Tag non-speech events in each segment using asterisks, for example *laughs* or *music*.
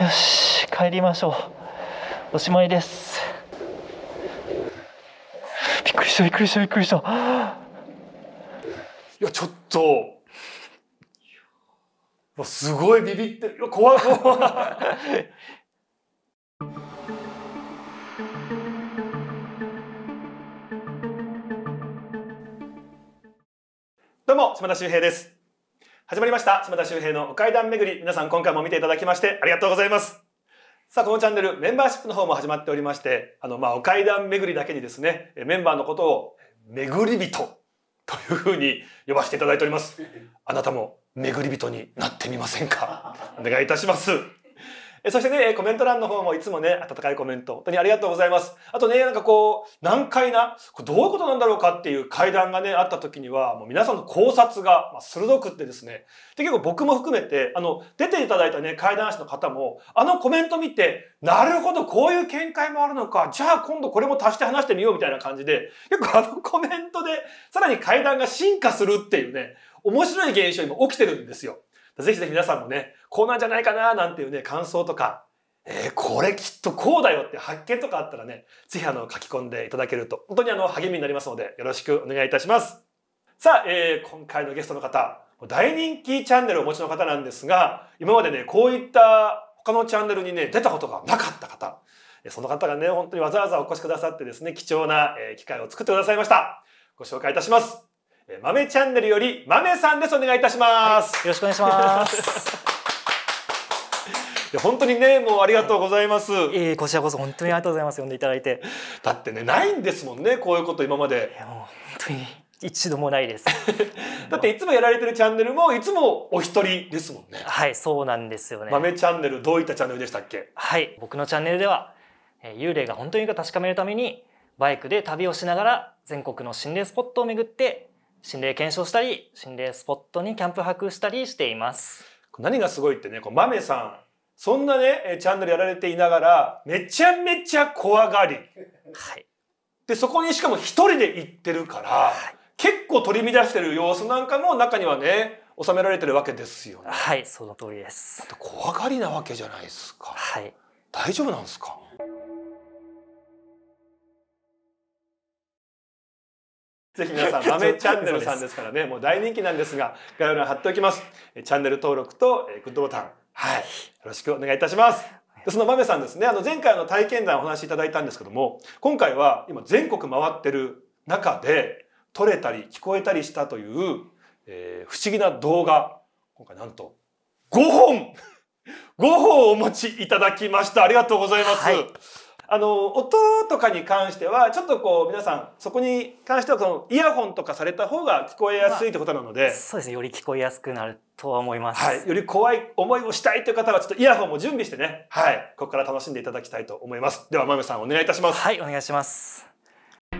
よし帰りましょうおしまいですびっくりしたびっくりしたびっくりしたいやちょっとわすごいビビってる怖い怖い *laughs* どうも島田秀平です始まりました島田秀平のお階段巡り皆さん今回も見ていただきましてありがとうございますさあこのチャンネルメンバーシップの方も始まっておりましてあのまあお階段巡りだけにですねメンバーのことを巡り人というふうに呼ばせていただいておりますあなたも巡り人になってみませんかお願いいたしますえそしてね、コメント欄の方もいつもね、温かいコメント、本当にありがとうございます。あとね、なんかこう、難解な、これどういうことなんだろうかっていう会談がね、あった時には、もう皆さんの考察が、ま鋭くってですね、で、結構僕も含めて、あの、出ていただいたね、会談師の方も、あのコメント見て、なるほど、こういう見解もあるのか、じゃあ今度これも足して話してみようみたいな感じで、結構あのコメントで、さらに会談が進化するっていうね、面白い現象今起きてるんですよ。ぜひぜひ皆さんもね、こうなんじゃないかななんていうね、感想とか、えー、これきっとこうだよって発見とかあったらね、ぜひあの書き込んでいただけると、本当にあの励みになりますので、よろしくお願いいたします。さあ、えー、今回のゲストの方、大人気チャンネルをお持ちの方なんですが、今までね、こういった他のチャンネルにね、出たことがなかった方、その方がね、本当にわざわざお越しくださってですね、貴重な機会を作ってくださいました。ご紹介いたします。豆チャンネルより豆さんです。お願いいたします。はい、よろしくお願いします。*laughs* や本当にねもうありがとうございます。ええこちらこそ本当にありがとうございます呼んでいただいて。だってねないんですもんねこういうこと今まで。いやもう本当に一度もないです。*laughs* だっていつもやられてるチャンネルもいつもお一人ですもんね。はいそうなんですよね。豆チャンネルどういったチャンネルでしたっけ？はい僕のチャンネルでは、えー、幽霊が本当にいか確かめるためにバイクで旅をしながら全国の心霊スポットを巡って心霊検証したり心霊スポットにキャンプ泊したりしています。何がすごいってねこう豆さんそんなね、チャンネルやられていながら、めちゃめちゃ怖がり。はい。で、そこにしかも一人で行ってるから、はい、結構取り乱してる様子なんかも中にはね、収められてるわけですよね。はい、その通りです。だって怖がりなわけじゃないですか。はい。大丈夫なんですかぜひ皆さん、豆チャンネルさんですからね、もう大人気なんですが、概要欄貼っておきます。チャンネル登録とグッドボタン。はい。よろしくお願いいたします。そのまめさんですね、あの前回の体験談お話しいただいたんですけども、今回は今全国回ってる中で、撮れたり聞こえたりしたという、えー、不思議な動画、今回なんと5本 !5 本お持ちいただきました。ありがとうございます。はいあの音とかに関してはちょっとこう皆さんそこに関してはそのイヤホンとかされた方が聞こえやすいってことなので、まあ、そうですねより聞こえやすくなるとは思います、はい、より怖い思いをしたいという方はちょっとイヤホンも準備してね、はい、ここから楽しんでいただきたいと思いますではまめさんお願いいたしますはいお願いしますじ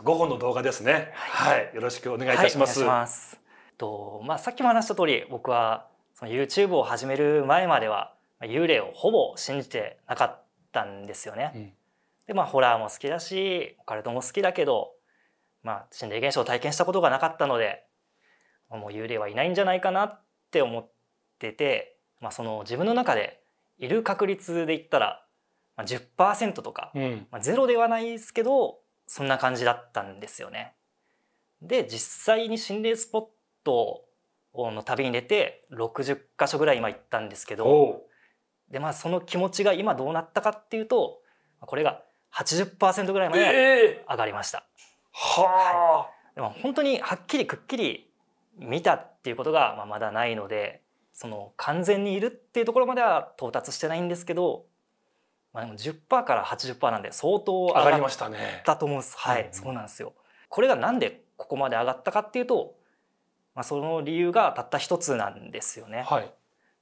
ゃ5本の動画ですね、はい、はい、よろしくお願いいたします,、はい、お願いしますとまあさっきも話した通り僕はその YouTube を始める前までは幽霊をほぼ信じてなかったんですよね。うん、でまあホラーも好きだしオカルトも好きだけど、まあ、心霊現象を体験したことがなかったのでもう幽霊はいないんじゃないかなって思ってて、まあ、その自分の中でいる確率で言ったら、まあ10、10%とか、うん、まあ、ゼロではないですけどそんな感じだったんですよね。で実際に心霊スポットをの旅に出て60箇所ぐらい今行ったんですけどで、まあ、その気持ちが今どうなったかっていうとこれが80%ぐらいまで上がりました。えー、はあ、い、でも本当にはっきりくっきり見たっていうことが、まあ、まだないのでその完全にいるっていうところまでは到達してないんですけど、まあ、でも10%から80%なんで相当上がりましたね。だと思うんです。はい、うん、そうなんですよ。これがなんでここまで上がったかっていうとまあ、その理由がたった一つなんですよね。はい、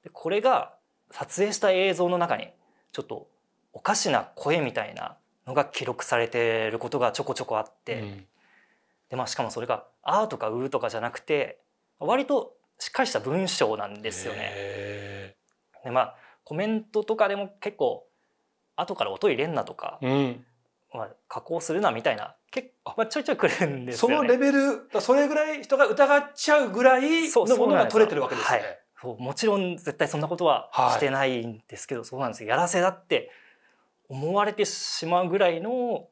でこれが撮影した映像の中にちょっとおかしな声みたいなのが記録されてることがちょこちょこあって、うん、でまあ、しかもそれが「あ」とか「う」とかじゃなくて割としっかりした文章なんですよね。でまあコメントとかでも結構後から音入れんなとか、うん、まあ、加工するなみたいな結構、まあ、ちょいちょいくるんです、ね、そのレベルそれぐらい人が疑っちゃうぐらいのものが取れてるわけですね。そう、はい、もちろん絶対そんなことはしてないんですけど、はい、そうなんですやらせだって思われてしまうぐらいの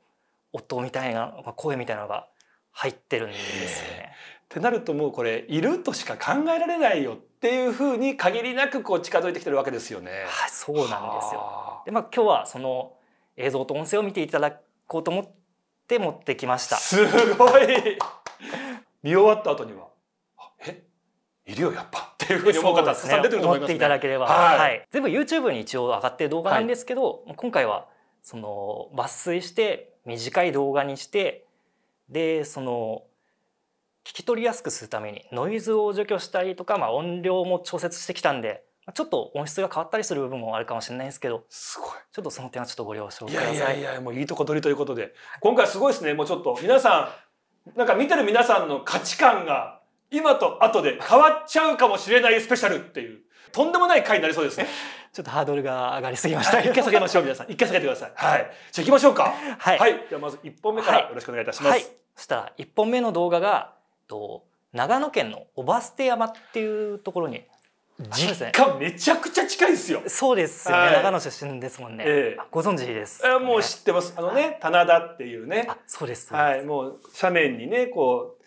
音みたいな、まあ、声みたいなのが入ってるんですよね。ってなるともうこれいるとしか考えられないよっていうふうに限りなくこう近づいてきてるわけですよね。はい、そうなんですよ。でまあ今日はその映像と音声を見ていただくこうと思って持ってきました。すごい見終わった後には、えいるよやっぱっていうふうに思う方たくさん出てると思います、ね、っていただければ、はい、はい、全部 YouTube に一応上がってる動画なんですけど、はい、今回はその抜粋して短い動画にしてでその聞き取りやすくするためにノイズを除去したりとか、まあ、音量も調節してきたんでちょっと音質が変わったりする部分もあるかもしれないんですけどすごいちょっとその点はちょっとご了承くださいいやいやいやもういいとこ取りということで今回すごいですねもうちょっと皆さんなんか見てる皆さんの価値観が今と後で変わっちゃうかもしれないスペシャルっていう *laughs* とんでもない回になりそうですね *laughs* ちょっとハードルが上がりすぎました、一回下げましょう皆さん一回下げてくださいはいじゃあ行きましょうかはい、はい、ではまず一本目からよろしくお願いいたします、はい、そしたら一本目の動画がと長野県のオバステ山っていうところに実家めちゃくちゃ近いですよ。そうですよね、はい、長野出身ですもんね。えー、ご存知です、ね、えもう知ってます。あのね、棚田っていうね。あ、そうです。はい、もう斜面にね、こう。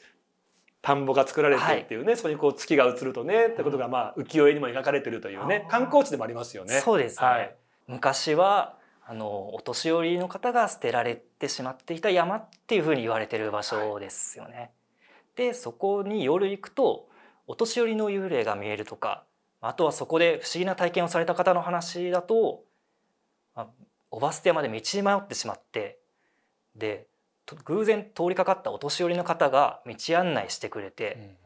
田んぼが作られてるっていうね、はい、そこにこう月が映るとね、ってことがまあ浮世絵にも描かれてるというね、観光地でもありますよね。そうです、ね、はい。昔はあのお年寄りの方が捨てられてしまっていた山っていうふうに言われてる場所ですよね。はい、で、そこに夜行くとお年寄りの幽霊が見えるとか。あとはそこで不思議な体験をされた方の話だと、まあ、オバステまで道に迷ってしまってで偶然通りかかったお年寄りの方が道案内してくれて、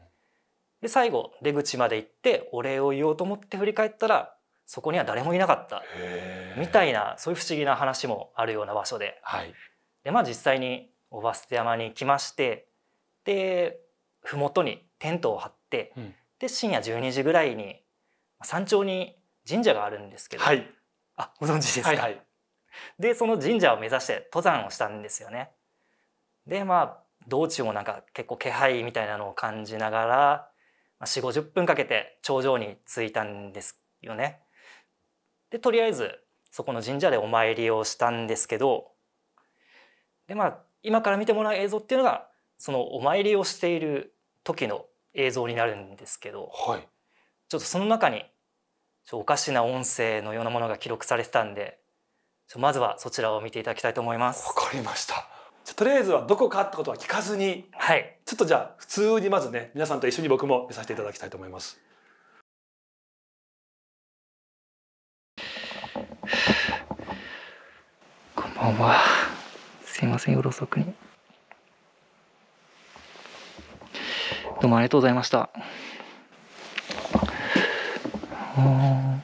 で最後出口まで行ってお礼を言おうと思って振り返ったらそこには誰もいなかったみたいなそういう不思議な話もあるような場所ではい、でまあ、実際にオバステ山に来ましてで麓にテントを張って、うん、で深夜12時ぐらいに山頂に神社があるんですけど、はい、あご存知ですか、はいはい、でその神社を目指して登山をしたんですよね。でまあ道中もなんか結構気配みたいなのを感じながら4 5 0分かけて頂上に着いたんですよね。でとりあえずそこの神社でお参りをしたんですけどでまあ今から見てもらう映像っていうのがそのお参りをしている時の映像になるんですけど、はい、ちょっとその中におかしな音声のようなものが記録されてたんでまずはそちらを見ていただきたいと思いますわかりましたとりあえずはどこかってことは聞かずに、はい、ちょっとじゃあ普通にまずね皆さんと一緒に僕も見させていただきたいと思います。こんばんはすいません夜遅くにどうもありがとうございました。あ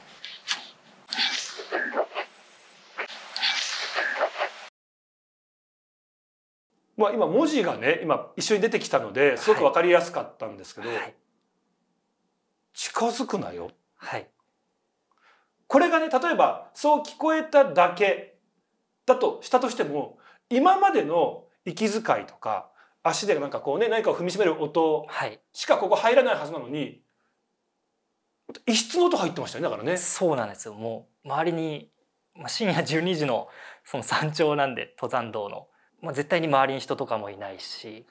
まあ今文字がね今一緒に出てきたのですごく分かりやすかったんですけど、はい、近づくなよ、はい、これがね例えばそう聞こえただけだとしたとしても今までの息遣いとか足でなんかこうね何かを踏みしめる音しかここ入らないはずなのに、異質の音入ってましたねだからねそうなんですよもう周りに、まあ、深夜12時のその山頂なんで登山道の、まあ、絶対に周りに人とかもいないし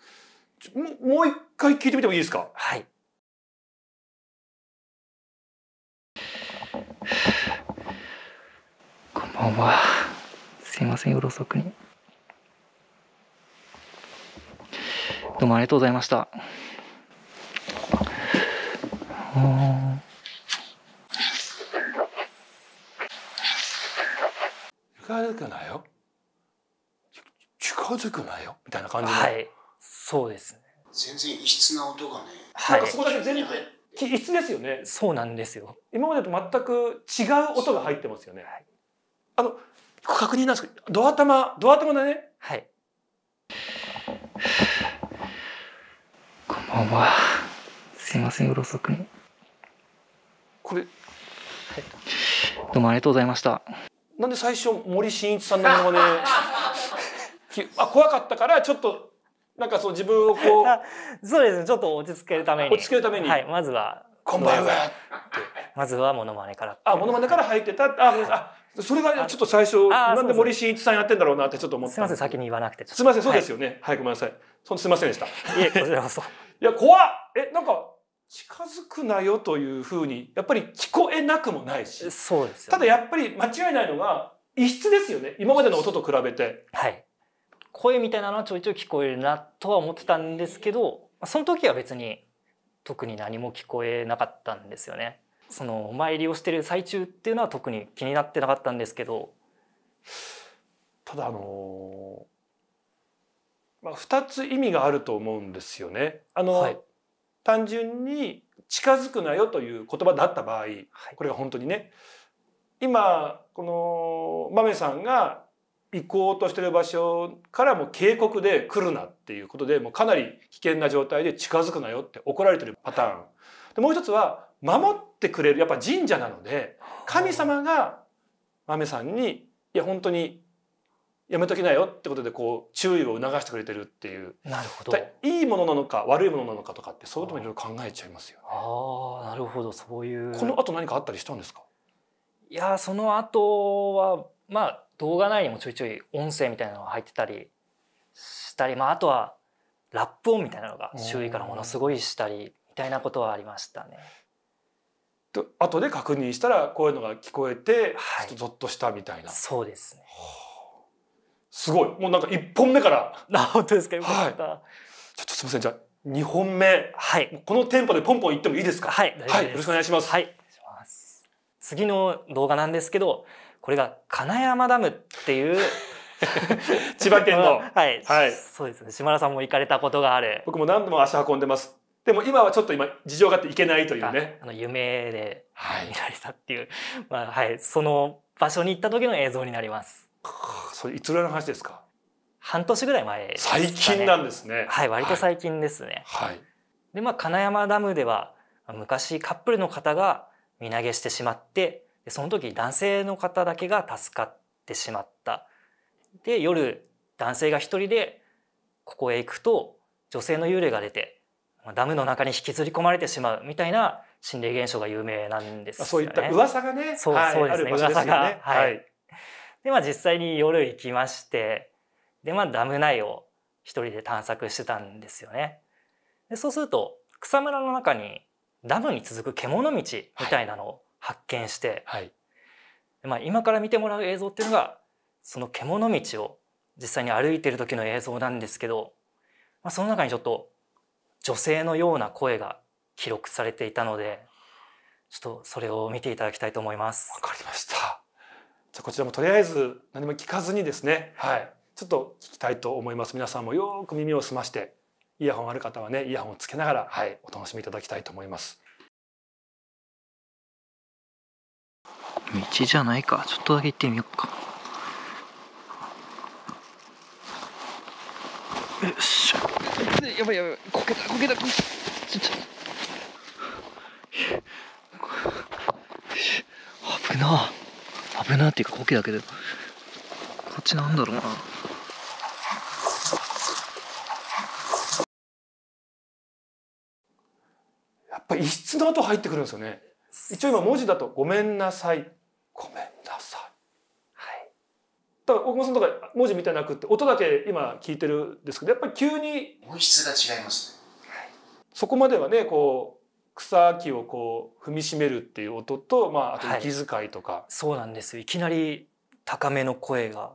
もう一回聞いてみてもいいですかはいこんばんはすいません夜遅くにどうもありがとうございましたおー近づくなよ近づくなよみたいな感じはい、そうですね全然異質な音がね、はい、なんかそこだけ全然異質ですよねそうなんですよ今までと全く違う音が入ってますよね、はい、あの確認なんですけどドア玉ドア玉だねはいこんばんはすいませんうろそくにこれ、はい、どうもありがとうございましたなんで最初森進一さんのものまねあ怖かったからちょっとなんかそう自分をこう *laughs* そうですねちょっと落ち着けるために落ち着けるために、はい、まずは「こんばんは」ってまずはモノマネからあモノマネから入ってたああそれがちょっと最初なんで森進一さんやってんだろうなってちょっと思ってすいません先に言わなくてすみませんそうですよね、はい、はい、ごめんなさいそのすみませんでしたいえこちらこそ *laughs* いや怖っえなんか近づくなよというふうにやっぱり聞こえなくもないしそうです、ね、ただやっぱり間違いないのが異質ですよね今までの音と比べて。はい声みたいなのはちょいちょい聞こえるなとは思ってたんですけどその時は別に特に何も聞こえなかったんですよね。そのお参りをしてる最中っていうのは特に気になってなかったんですけどただあのー、まあ、二つ意味があると思うんですよね。あの、はい、単純に近づくなよという言葉だった場合、これが本当にね今この豆さんが行こうとしてる場所からも警告で来るなっていうことでもうかなり危険な状態で近づくなよって怒られてるパターン。でもう一つは守ってくれるやっぱ神社なので神様がメさんにいや本当にやめときなよってことでこう注意を促してくれてるっていうなるほどいいものなのか悪いものなのかとかってそういうこともいろいろ考えちゃいますよ、ね、ああなるほどそういうこの後何かあったりしたんですかいやその後はまあ動画内にもちょいちょい音声みたいなのが入ってたりしたり、まあ、あとはラップ音みたいなのが周囲からものすごいしたりみたいなことはありましたね。と後で確認したらこういうのが聞こえて、はい、ちょっとゾッとしたみたいな。そうですね。はあすごい。もうなんか1本目から。*laughs* あ、本当ですか。よかった。はい、ちょっとすいません。じゃあ2本目。はい。このテンポでポンポンいってもいいですかはい。はい。よろしくお願いします。はい。次の動画なんですけど、これが金山ダムっていう *laughs* 千葉県の *laughs* はい、はい、そうですね島田さんも行かれたことがある僕も何度も足運んでますでも今はちょっと今事情があって行けないというねあの夢で見られたっていう、はい、まあはい、その場所に行った時の映像になりますそれいつぐらいの話ですか半年ぐらい前、ね、最近なんですねはい割と最近ですね、はい、でまあ金山ダムでは昔カップルの方が身投げしてしまってその時男性の方だけが助かってしまったで夜男性が一人でここへ行くと女性の幽霊が出てダムの中に引きずり込まれてしまうみたいな心霊現象が有名なんです、ね、そういった噂がね、そう、はい、そうですね。噂が、はい、はいでまあ実際に夜行きましてでまあダム内を一人で探索してたんですよね。でそうすると草むらの中にダムに続く獣道みたいなのを発見して、はい、はい、まあ、今から見てもらう映像っていうのがその獣道を実際に歩いてる時の映像なんですけど、まあ、その中にちょっと女性のような声が記録されていたのでちょっとそれを見ていただきたいと思います。わかりましたじゃこちらもとりあえず何も聞かずにですね、はい、ちょっと聞きたいと思います皆さんもよく耳を澄ましてイヤホンある方はねイヤホンをつけながら、はい、お楽しみいただきたいと思います道じゃないかちょっとだけ行ってみようかよっしゃやばいやばいこけたこけたちょっと危なっ危なっていうか苔だけどこっちなんだろうなやっぱ異質の後入ってくるんですよね一応今文字だと「ごめんなさい」「ごめんなさい」はいだから大久保さんとか文字見てなくて音だけ今聞いてるんですけどやっぱり急に音質が違いますね、そこまではねこう草木をこう踏みしめるっていう音と、まあ、あと息遣いとか、はい、そうなんですいきなり高めの声が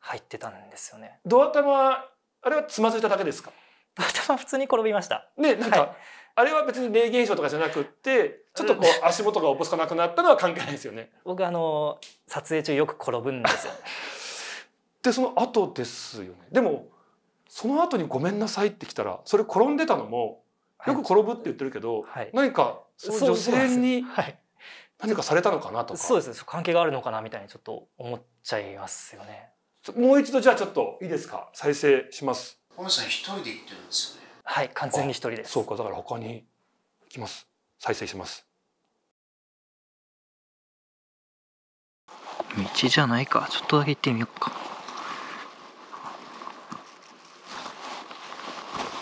入ってたんですよねドア玉あれはつまずいただけですかドア玉普通に転びましたでなんか、はい、あれは別に霊現象とかじゃなくってちょっとこう足元がおぼつかなくなったのは関係ないですよね僕あの撮影中よく転ぶんですよ *laughs* でその後ですよねでもその後にごめんなさいってきたらそれ転んでたのもよく転ぶって言ってるけど、はい、何か女性に何かされたのかなとかそうです、ね、関係があるのかなみたいにちょっと思っちゃいますよねもう一度じゃあちょっといいですか再生します小野さん一人で行ってるんですよねはい完全に一人ですそうかだから他に行きます再生します道じゃないかちょっとだけ行ってみようか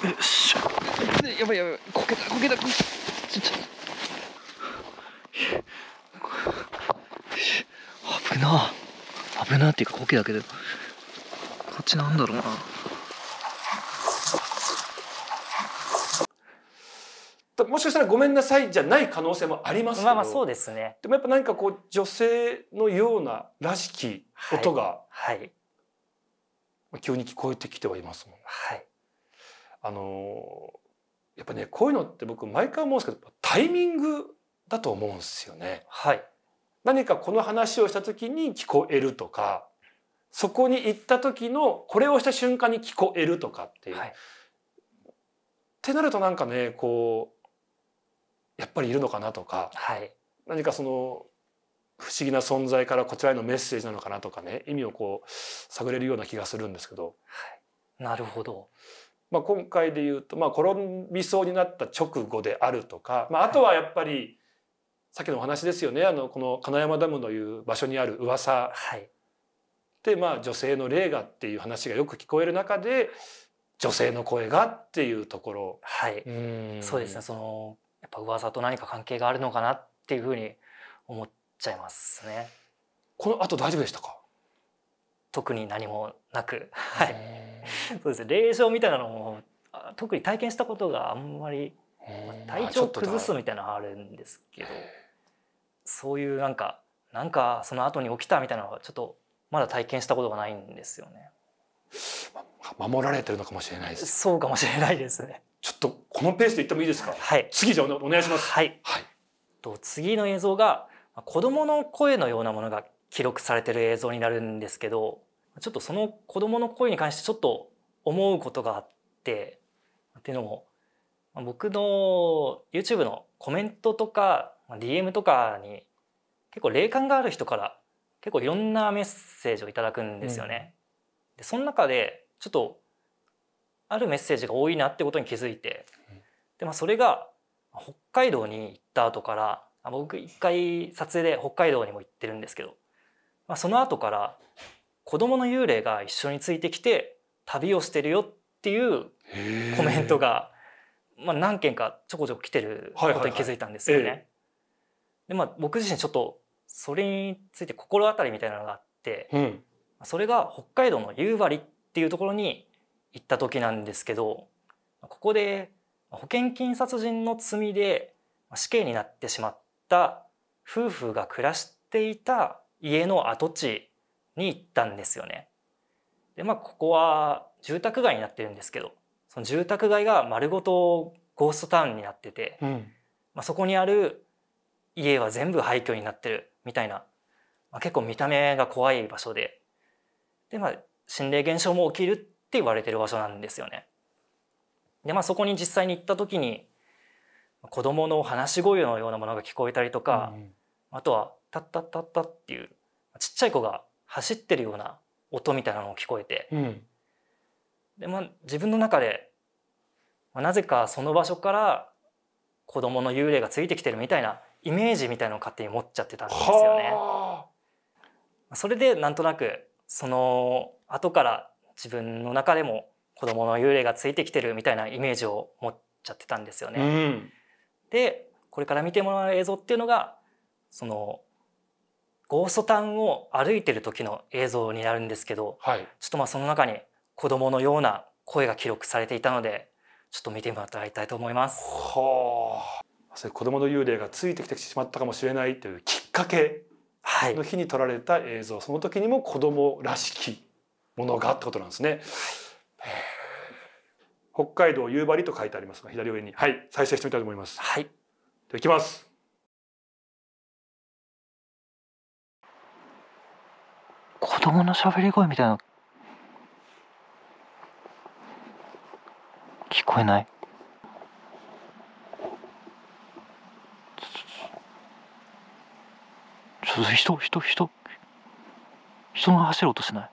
よしょやばいやばいこけたこけたこけたちょちょ危な危なっていうかこけだけどこっちなんだろうなもしかしたらごめんなさいじゃない可能性もありますけど、まあ、まあそうですねでもやっぱ何かこう女性のようならしき音が、はい、はい、急に聞こえてきてはいますもんはいあのやっぱねこういうのって僕毎回思うんですけどタイミングだと思うんですよね。はい、何かこの話をした時に聞こえるとかそこに行った時のこれをした瞬間に聞こえるとかっていう。はい、ってなるとなんかねこうやっぱりいるのかなとか、はい、何かその不思議な存在からこちらへのメッセージなのかなとかね意味をこう探れるような気がするんですけど。はい、なるほどまあ、今回で言うと、まあ、転びそうになった直後であるとか、まあ、あとはやっぱり、さっきのお話ですよねあのこの金山ダムのいう場所にある噂、はい、で、まあ、女性の霊がっていう話がよく聞こえる中で女性の声がっていうところ。はい、うそうですねそのやっぱ噂と何か関係があるのかなっていうふうに思っちゃいますね。この後大丈夫でしたか特に何もなく、はい、*laughs* そうですね霊障みたいなのも特に体験したことがあんまり体調崩すみたいなのあるんですけどそういうなんかなんかその後に起きたみたいなのはちょっとまだ体験したことがないんですよね。守られてるのかもしれないです。そうかもしれないですね。ちょっとこのペースで言ってもいいですか。はい。次じゃお願いします。はい。はい。と次の映像が子供の声のようなものが記録されてる映像になるんですけど、ちょっとその子どもの声に関してちょっと思うことがあってっていうのも僕の YouTube のコメントとか DM とかに結構霊感がある人から結構いろんなメッセージをいただくんですよね。うん、でその中でちょっとあるメッセージが多いなってことに気づいてで、まあ、それが北海道に行った後から僕一回撮影で北海道にも行ってるんですけど、まあ、その後から子供の幽霊が一緒についてきて旅をしてるよっていうコメントが、まあ、何件かちょこちょこ来てることに気づいたんですよね。はいはいはいでまあ僕自身ちょっとそれについて心当たりみたいなのがあって、うん、それが北海道の夕張っていうところに行った時なんですけどここで保険金殺人の罪で死刑になってしまった夫婦が暮らしていた家の跡地に行ったんですよね。でまあここは住宅街になってるんですけどその住宅街が丸ごとゴーストタウンになってて、うん、まあ、そこにある家は全部廃墟になってるみたいな、まあ、結構見た目が怖い場所でで、まあ、心霊現象も起きるって言われてる場所なんですよね。でまあそこに実際に行った時に子供の話し声のようなものが聞こえたりとか、うん、あとは「タッタッタッタ」っていうちっちゃい子が走ってるような音みたいなのを聞こえて、うん、でまあ、自分の中で、まあ、なぜかその場所から子供の幽霊がついてきてるみたいなイメージみたいのを勝手に持っちゃってたんですよね。それでなんとなくその後から自分の中でも子供の幽霊がついてきてるみたいなイメージを持っちゃってたんですよね。うん、でこれから見てもらう映像っていうのがそのゴーストタウンを歩いてる時の映像になるんですけど、はい、ちょっとまあその中に子供のような声が記録されていたのでちょっと見てもらいたいと思います。はあ、それ子供の幽霊がついてきてしまったかもしれないというきっかけの日に撮られた映像、はい、その時にも子供らしきものがってことなんですね。はい、北海道夕張と書いてありますが左上にはい再生してみたいと思います。はい、ではいきます。子供の喋り声みたいな聞こえないちょっと人人人人が走る音しない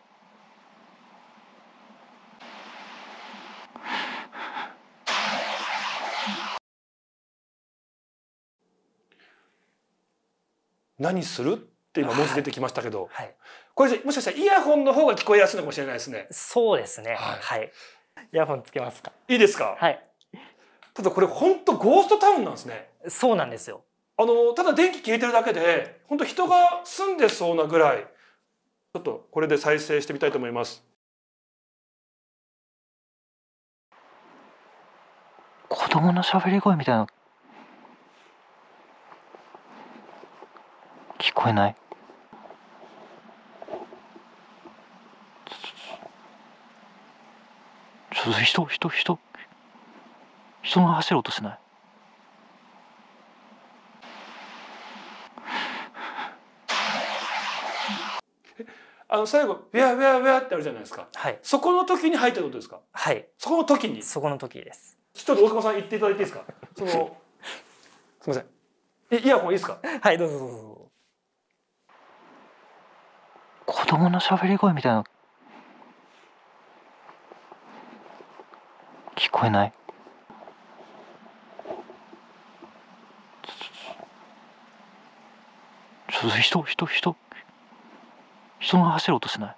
何するって今文字出てきましたけど、はい、これもしかしたらイヤホンの方が聞こえやすいのかもしれないですね。そうですね。はい。はい、イヤホンつけますか。いいですか。はい。ただこれ本当ゴーストタウンなんですね。そうなんですよ。あのただ電気消えてるだけで本当人が住んでそうなぐらい。ちょっとこれで再生してみたいと思います。子供の喋り声みたいな聞こえない。人人人人が走ろうとしないあの最後「ウェアウェアウェア」ってあるじゃないですか、はい、そこの時に入ったことですかはいそこの時にそこの時ですちょっと大久保さん言っていただいていいですか *laughs* そのすみませんえイヤホンいいですかはいどうぞどうぞ子供の喋り声みたいなこえないちょっと人人人人が走る音しない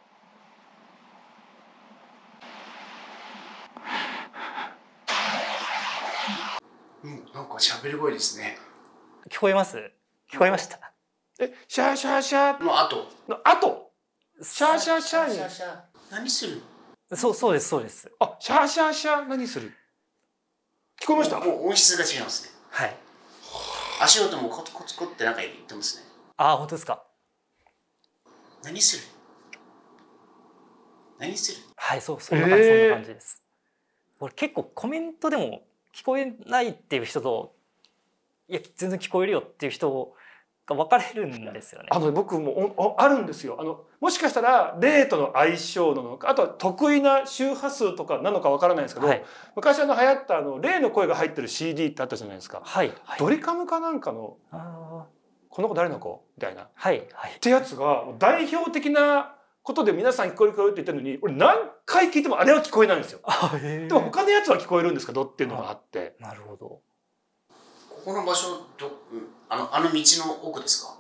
うんなんか喋り声ですね聞こえます聞こえましたえシャーシャーシャーの後の後シャーシャーシャーに何するのそうそうですそうですあシャーシャーシャー何する聞こえましたもう音質が違いますねはい足音もコツコツコってなんか言ってますねあ本当ですか何する何するはいそうそんな感じ、えー、そんな感じです俺結構コメントでも聞こえないっていう人といや全然聞こえるよっていう人を、が分かれるんですよね。あの僕もおおあるんですよあのもしかしたら霊との相性なのかあとは得意な周波数とかなのかわからないですけど、はい、昔あの流行ったあの例の声が入ってる CD ってあったじゃないですか、はいはい、ドリカムかなんかの「この子誰の子?」みたいな、はいはい、ってやつが代表的なことで皆さん聞こえる聞こえるって言ってるのに俺何回聞いてもあれは聞こえないんですよ。でも他のやつは聞こえるんですけどっていうのがあって。なるほどこの場所どあのあの道の奥ですか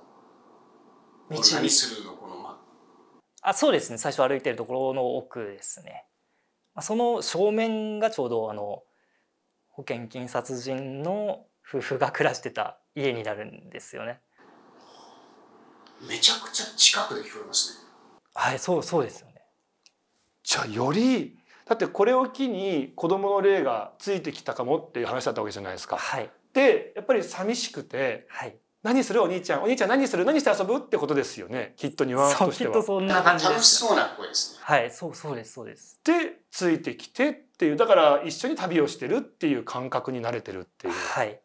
道何するのこの、ま、あそうですね最初歩いてるところの奥ですねその正面がちょうどあの保険金殺人の夫婦が暮らしてた家になるんですよねめちゃくちゃ近くで聞こえますねはいそうそうですよねじゃあよりだってこれを機に子供の霊がついてきたかもっていう話だったわけじゃないですか、はい、でやっぱり寂しくて、はい、何するお兄ちゃんお兄ちゃん何する何して遊ぶってことですよねきっとニュアンスとしては。きっとそんな感じです。楽しそうな声ですね。はいそうそうですそうです。でついてきてっていうだから一緒に旅をしてるっていう感覚に慣れてるっていう。はい、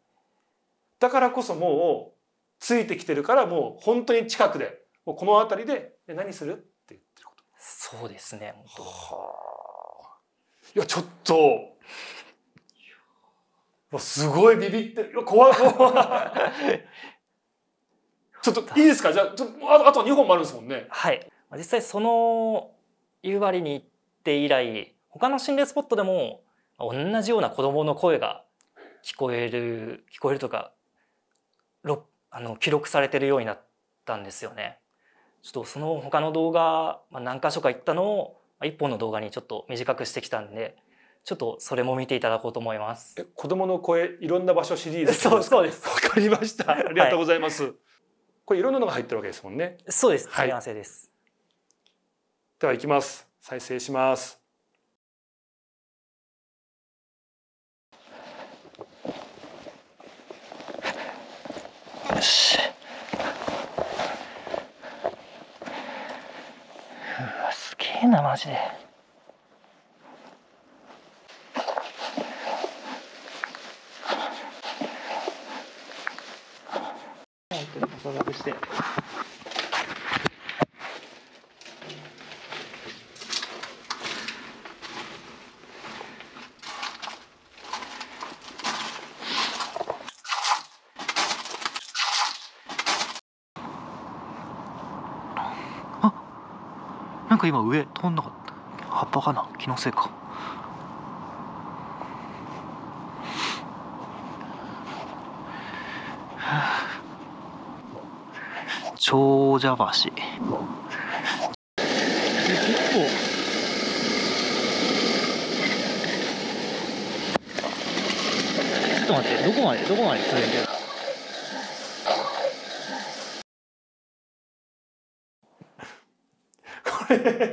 だからこそもうついてきてるからもう本当に近くでもうこの辺りで「何する?」って言ってることそうですねいやちょっとすごいビビってる。怖い怖い。*laughs* ちょっといいですかじゃあちょああとは2本もあるんですもんね。はい。実際その夕張に行って以来他の心霊スポットでも同じような子どもの声が聞こえる聞こえるとかあの記録されてるようになったんですよね。ちょっとその他の動画、まあ、何箇所か行ったのを一本の動画にちょっと短くしてきたんでちょっとそれも見ていただこうと思います。子供の声いろんな場所シリーズそうそうです。わかりました。ありがとうございます。はい、これいろんなのが入ってるわけですもんね。そうです。はい、完成です。ではいきます。再生します。よし。うわすげえなマジで。をなして。あなんか今上飛んなかった葉っぱかな気のせいか長者橋。結構ちょっと待って、どこまで、どこまで続いてるこ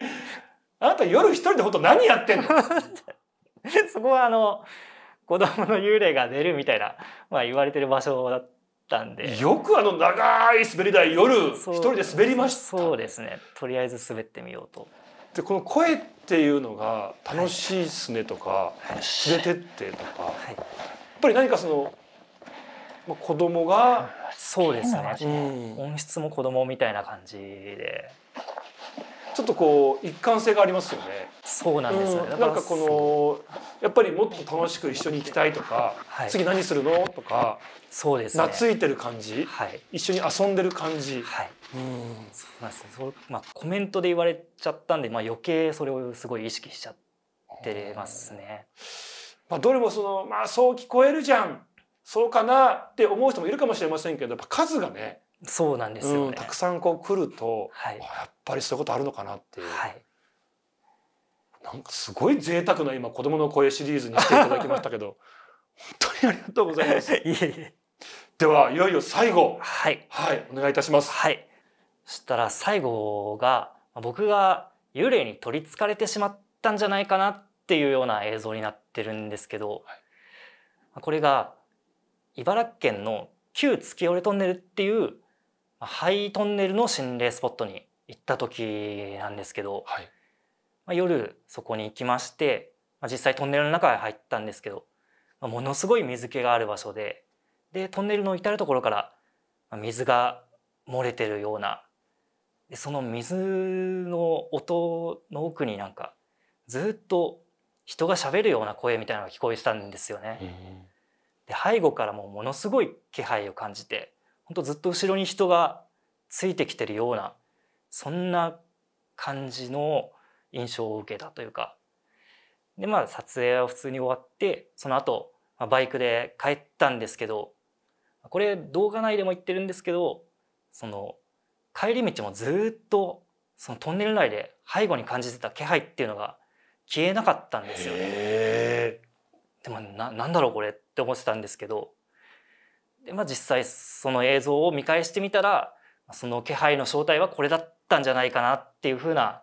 れ、あなた夜一人でんと何やってんの *laughs* そこはあの、子供の幽霊が出るみたいな、まあ言われてる場所だったんでよくあの長い滑り台夜一人で滑りましたそうですねとりあえず滑ってみようとでこの声っていうのが楽しいっすねとか、はい、連れてってとか、はい、やっぱり何かその子供がそうですね、うん、音質も子供みたいな感じでちょっとこう一貫性がありますよね。そうなんですよ、ね、うん、なんかこのやっぱりもっと楽しく一緒に行きたいとか、はい、次何するのとかそうです、ね、懐いてる感じ、はい、一緒に遊んでる感じ、はい、うんそうなんですねそまあ、コメントで言われちゃったんで、まあ、余計それをすごい意識しちゃってますね。まあ、どれもその、まあ、そう聞こえるじゃんそうかなって思う人もいるかもしれませんけどやっぱ数がねそうなんですよ、ねうん、たくさんこう来ると、はい、やっぱりそういうことあるのかなっていう。はいなんかすごい贅沢な今子供の声シリーズにしていただきましたけど *laughs* 本当にありがとうございます。いえいえではいよいよ最後はい、はい、お願いいたしますはいそしたら最後が僕が幽霊に取りつかれてしまったんじゃないかなっていうような映像になってるんですけど、はい、これが茨城県の旧月折トンネルっていう廃トンネルの心霊スポットに行った時なんですけど、はい、まあ、夜そこに行きまして、まあ、実際トンネルの中へ入ったんですけど、まあ、ものすごい水気がある場所ででトンネルの至る所から水が漏れてるようなでその水の音の奥になんかずっと人が喋るような声みたいなのが聞こえてたんですよね。で背後からもものすごい気配を感じてほんとずっと後ろに人がついてきてるようなそんな感じの印象を受けたというかでまあ撮影は普通に終わってその後、まあバイクで帰ったんですけどこれ動画内でも言ってるんですけどその帰り道もずっとそのトンネル内で背後に感じてた気配っていうのが消えなかったんですよね。でもななんだろうこれって思ってたんですけどで、まあ、実際その映像を見返してみたらその気配の正体はこれだったんじゃないかなっていうふうな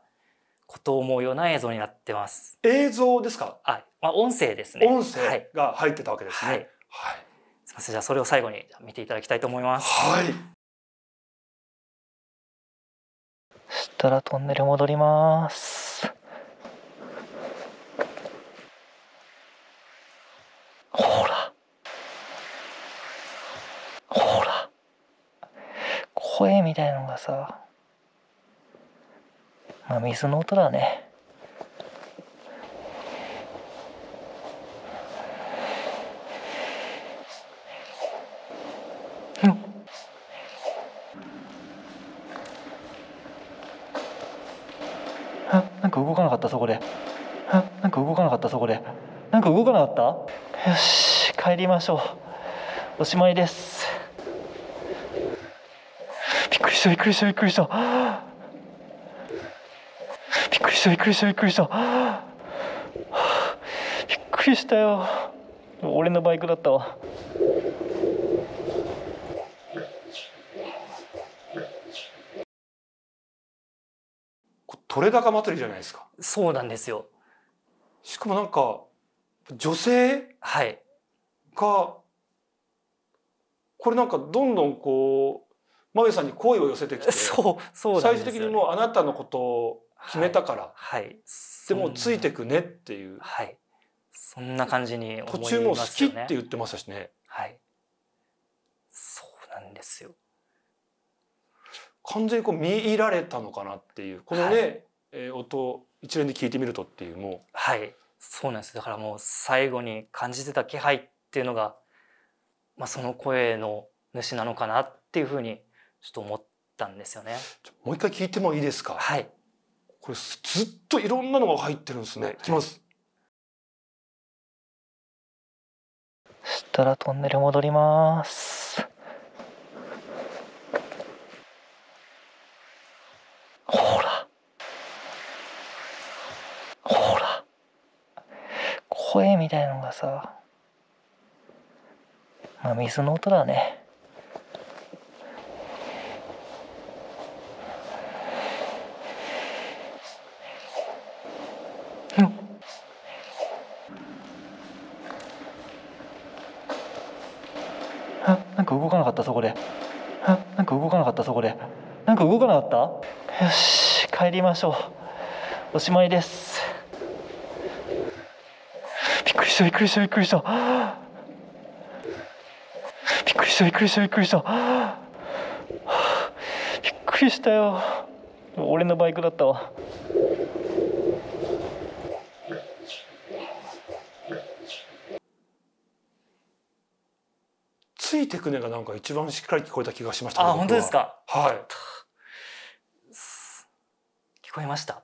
ことを思うような映像になってます。映像ですか。あ、まあ音声ですね。音声が入ってたわけですね。はい。はい、はいじゃあそれを最後に見ていただきたいと思います。はい。そしたらトンネル戻ります。ほら。ほら。声みたいのがさ。まあ水の音だね。ましょうおしまいですびっくりしたびっくりしたびっくりしたびっくりしたびっくりしたびっくりしたびっくりしたよ俺のバイクだったわ取れ高祭りじゃないですかそうなんですよしかもなんか女性はいがこれなんかどんどんこう真上さんに声を寄せてきてそう *laughs* そう、ね、最終的にもうあなたのことを決めたから、はい、はい、でもついてくねっていう、はい、そんな感じに、ね、途中も好きって言ってましたしね。はい、そうなんですよ完全にこう見入られたのかなっていうこのね、はい、えー、音一連で聞いてみるとっていうもうはいそうなんですだからもう最後に感じてた気配っっていうのが、まあ、その声の主なのかなっていうふうにちょっと思ったんですよね。もう一回聞いてもいいですか。はい。これずっといろんなのが入ってるんですね。はきます。したらトンネル戻ります。ほら。ほら。声みたいのがさ。まあ水の音だねなんか動かなかったそこでなんか動かなかったそこでなんか動かなかったよし帰りましょうおしまいですびっくりしたびっくりしたびっくりしたしたびっくりしたびっくりしたびっくりしたよ俺のバイクだったわついてくねがなんか一番しっかり聞こえた気がしました、あ本当ですかはい聞こえました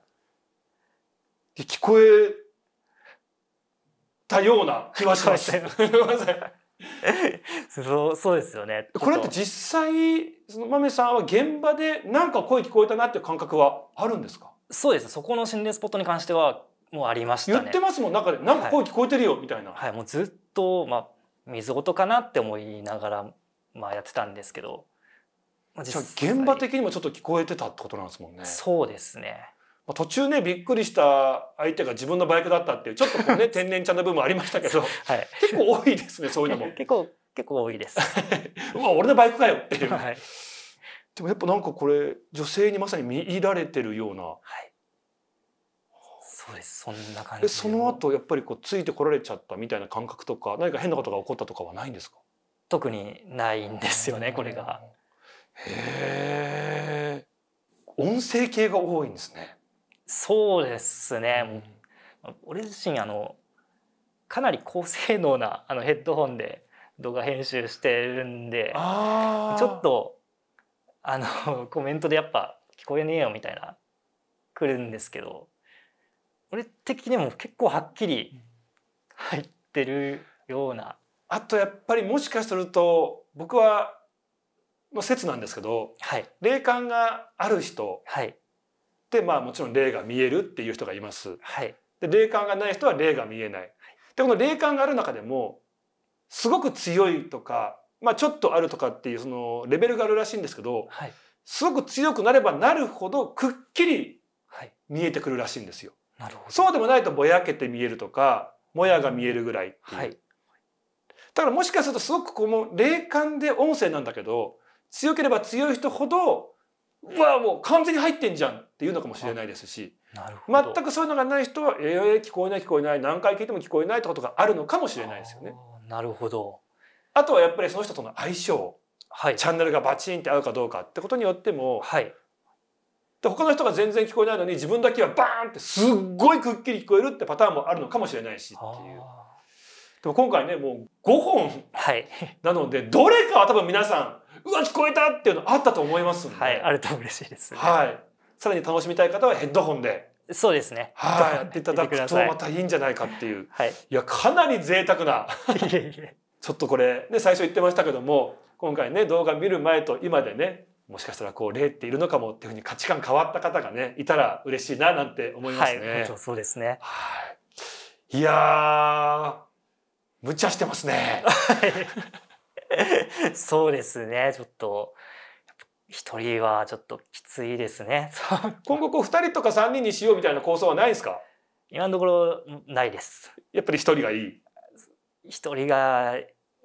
聞こえたような気がします *laughs* すみません *laughs* そうそうですよねこれって実際その豆さんは現場でなんか声聞こえたなっていう感覚はあるんですかそうですそこの心霊スポットに関してはもうありました、ね、言ってますもん中でなんか声聞こえてるよ、はい、みたいなはいもうずっとまあ水音かなって思いながらまあやってたんですけど、まあ、現場的にもちょっと聞こえてたってことなんですもんねそうですね途中ねびっくりした相手が自分のバイクだったっていうちょっとこうね *laughs* 天然ちゃんの部分もありましたけど、はい、結構多いですねそういうのも。*laughs* 結構結構多いです。ま *laughs* あ俺のバイクかよっていう、はい。でもやっぱなんかこれ女性にまさに見入られてるような。はい、そうですそんな感じで。その後やっぱりこうついてこられちゃったみたいな感覚とか何か変なことが起こったとかはないんですか。特にないんですよねこれが。へえ。音声系が多いんですね。そうですね、うん、俺自身あのかなり高性能なあのヘッドホンで動画編集してるんでちょっとあのコメントでやっぱ聞こえねえよみたいな来るんですけど俺的にも結構はっきり入ってるような。あとやっぱりもしかすると僕はの説なんですけど、はい、霊感がある人、はい、、まあ、もちろん霊が見えるっていう人がいます。はい、で霊感がない人は霊が見えない。でこの霊感がある中でもすごく強いとか、まあ、ちょっとあるとかっていうそのレベルがあるらしいんですけど、はい、すごく強くなればなるほどくっきり見えてくるらしいんですよ。なるほどそうでもないとぼやけて見えるとかもやが見えるぐらいいはい、だからもしかするとすごくこの霊感で音声なんだけど強ければ強い人ほどわもう完全に入ってんじゃんっていうのかもしれないですしなるほど全くそういうのがない人は「ええー、聞こえない聞こえない何回聞いても聞こえない」ってことがあるのかもしれないですよね。なるほどあとはやっぱりその人との相性、はい、チャンネルがバチンって合うかどうかってことによっても、はい、で他の人が全然聞こえないのに自分だけはバーンってすっごいくっきり聞こえるってパターンもあるのかもしれないしっていう。でも今回ねもう5本なので、はい、どれかは多分皆さんうわ聞こえたっていうのあったと思いますはい、あると嬉しいです、ね、はい、さらに楽しみたい方はヘッドホンでそうですねはい *laughs* やっていただくとまたいいんじゃないかっていう、はい、いやかなり贅沢なちょっとこれ、ね、最初言ってましたけども今回ね動画見る前と今でねもしかしたらこう霊っているのかもっていうふうに価値観変わった方がねいたら嬉しいななんて思いますね。はい、そうですね。はい。いやー、無茶してますね。はい。*laughs* そうですねちょっと一人はちょっときついですね *laughs* 今後こう2人とか3人にしようみたいな構想はないですか今のところないですやっぱり一人がいい一人が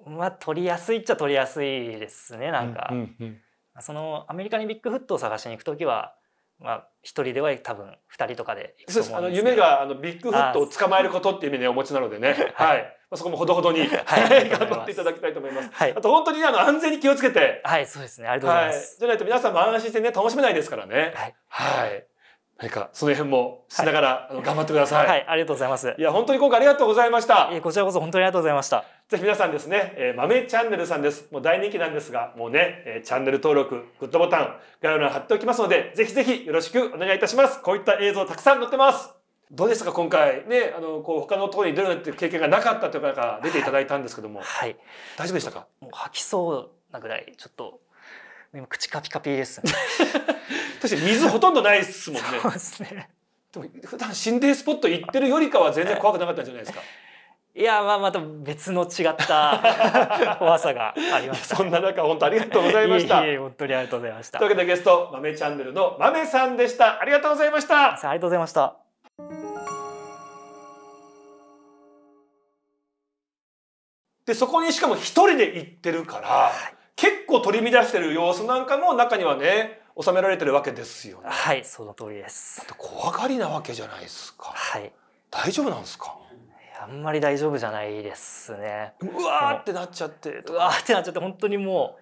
まあ取りやすいっちゃ取りやすいですねなんか、うんうんうん、そのアメリカにビッグフットを探しに行く時はまあ、一人では多分二人とかでそうですあの夢があのビッグフットを捕まえることっていう意味でお持ちなのでね、はい、まあ、そこもほどほどに、はい、頑張っていただきたいと思います。はい、あと本当にあの安全に気をつけて、はい、そうですね、ありがとうございます。はい、じゃないと皆さんも安心してね、楽しめないですからね。はい、はい何かその辺もしながら、はい、頑張ってください。はい、ありがとうございます。いや本当に今回ありがとうございました。えー、こちらこそ本当にありがとうございました。ぜひ皆さんですね、えー、豆チャンネルさんです。もう大人気なんですが、もうね、えー、チャンネル登録、グッドボタン、概要欄貼っておきますので、ぜひぜひよろしくお願いいたします。こういった映像たくさん載ってます。どうですか今回ねあのこう他のところに出るなんて経験がなかったという方か出ていただいたんですけども、はい、大丈夫でしたかもう吐きそうなぐらいちょっと今口カピカピです、ね、*laughs* 確かに水ほとんどないですもんねそうですねでも普段心霊スポット行ってるよりかは全然怖くなかったんじゃないですかいやまあまた別の違った *laughs* 怖さがありましね、そんな中本当ありがとうございましたいえいえ本当にありがとうございましたというわけでゲスト豆チャンネルの豆さんでしたありがとうございましたありがとうございましたでそこにしかも一人で行ってるから、はい結構取り乱してる様子なんかも中にはね収められてるわけですよね。はいその通りです。怖がりなわけじゃないですか。はい。大丈夫なんですか。あんまり大丈夫じゃないですね。うわってなっちゃってうわってなっちゃって本当にも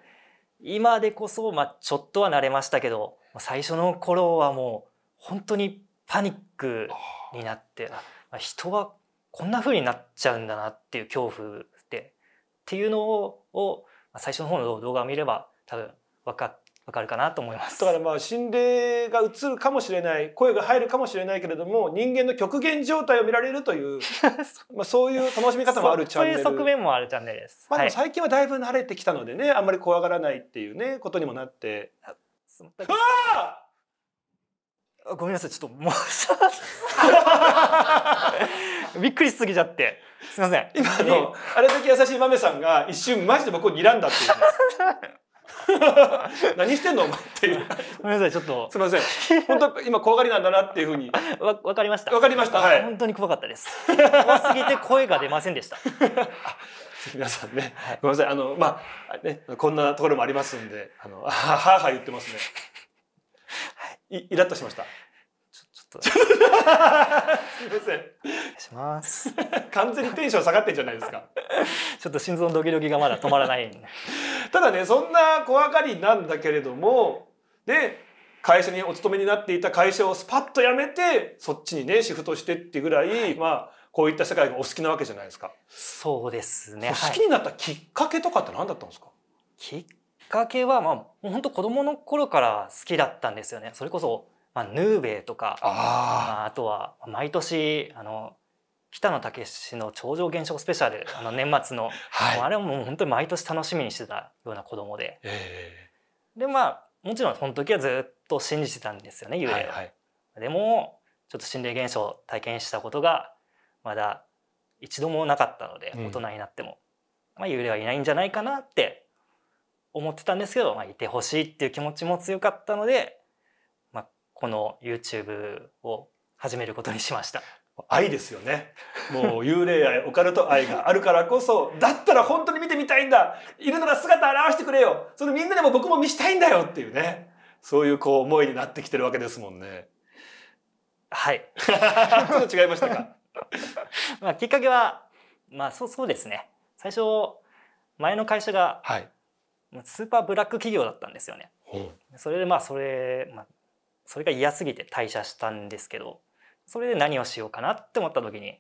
う今でこそまあちょっとは慣れましたけど最初の頃はもう本当にパニックになってまあ人はこんな風になっちゃうんだなっていう恐怖でっていうのを最初の方の動画を見れば多分分か分かるかなと思いますだからまあ心霊が映るかもしれない声が入るかもしれないけれども人間の極限状態を見られるという *laughs* まあそういう楽しみ方もあるチャンネルそういう側面もあるチャンネルです、まあ、でも最近はだいぶ慣れてきたのでね、はい、あんまり怖がらないっていうねことにもなって。ああごめんなさいちょっともう *laughs* びっくりしすぎちゃってすいません今のあれだけ優しい豆さんが一瞬マジで僕を睨んだっていう、*laughs* 何してんのお前っていう。ごめんなさい、ちょっと。すみません。本当、今怖がりなんだなっていうふうに。わ、分かりました。分かりました。はい。本当に怖かったです。怖すぎて声が出ませんでした。*laughs* 皆さんね、はい、ごめんなさい、あの、まあ、ね、こんなところもありますんで、あの、ははは言ってますね。い、イラッとしました。ちょっと。すみません。します。完全にテンション下がってんじゃないですか。ちょっと心臓のドキドキがまだ止まらない。ただね、そんな怖がりなんだけれども、で、会社にお勤めになっていた会社をスパッと辞めて、そっちにね、シフトしてってぐらい、まあ、こういった世界がお好きなわけじゃないですか。そうですね。好きになったきっかけとかって何だったんですか、はい、きっっかけはまあ本当子供の頃から好きだったんですよね。それこそまあヌーベイとかあ,、あ、とは毎年あの北野武の超常現象スペシャル *laughs* あの年末の、はい、あれはもう本当に毎年楽しみにしてたような子供で、えー、でまあもちろんその時はずっと信じてたんですよね幽霊を、はいはい、でもちょっと心霊現象を体験したことがまだ一度もなかったので大人になっても、うん、まあ、幽霊はいないんじゃないかなって思ってたんですけど、まあ、いてほしいっていう気持ちも強かったので、まあ、この YouTube を始めることにしました。愛ですよねもう幽霊愛オカルト愛があるからこそだったら本当に見てみたいんだいるなら姿現してくれよそのみんなでも僕も見したいんだよっていうねそういうこう思いになってきてるわけですもんね。はいちょっと違いましたか *laughs* まあきっかけはまあそうそうですね最初前の会社が、はいスーパーブラック企業だったんですよね。それでまあそれ、まあ、それが嫌すぎて退社したんですけどそれで何をしようかなって思った時に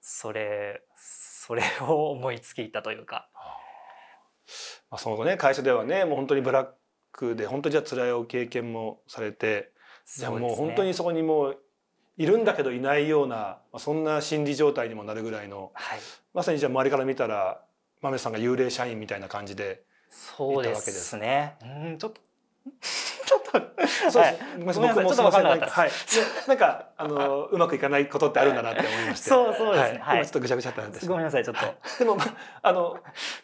それそれを思いつきたというか。まあ、その後ね会社ではねもう本当にブラックで本当にじゃあ辛いお経験もされて、じゃあもう本当にそこにもういるんだけどいないような、まあ、そんな心理状態にもなるぐらいの、はい、まさにじゃあ周りから見たら豆さんが幽霊社員みたいな感じでそうですね。うん *laughs* ちょっとちょっと、そうです。はい、僕もすみません、はい、なんか、あの、うまくいかないことってあるんだなって思いまして。そうそうですね。はい、ちょっとぐちゃぐちゃったんです。ごめんなさい、ちょっと。*laughs* でも、あの、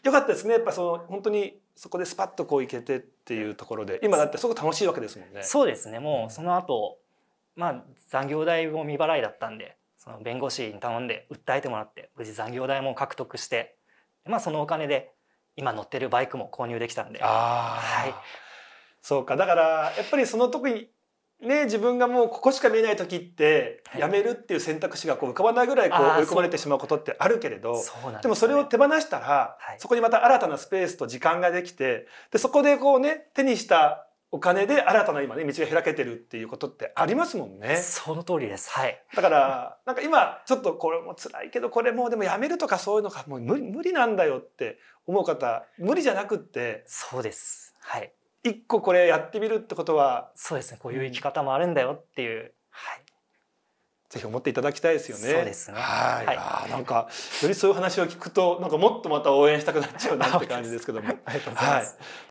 よかったですね。やっぱ、その、本当に、そこでスパッとこういけてっていうところで、今だって、すごく楽しいわけですもんね。そうですね。もう、その後、まあ、残業代も未払いだったんで、その弁護士に頼んで、訴えてもらって、無事残業代も獲得して。まあ、そのお金で、今乗ってるバイクも購入できたんで。はい、そうかだからやっぱりその時ね、自分がもうここしか見えない時ってやめるっていう選択肢がこう浮かばないぐらいこう追い込まれてしまうことってあるけれど、でもそれを手放したら、そこにまた新たなスペースと時間ができてでそこでこうね手にしたお金で新たな今ね道が開けてるっていうことってありますもんね。その通りです。はい。だからなんか今ちょっとこれも辛いけどこれもうでもやめるとかそういうのがもう無理なんだよって思う方無理じゃなくってそうですはい一個これやってみるってことはそうですねこういう生き方もあるんだよっていう、うん、はいぜひ思っていただきたいですよね。そうですね。はい。はい、なんかよりそういう話を聞くとなんかもっとまた応援したくなっちゃうなって感じですけども。*laughs* ありがとうございます。はい、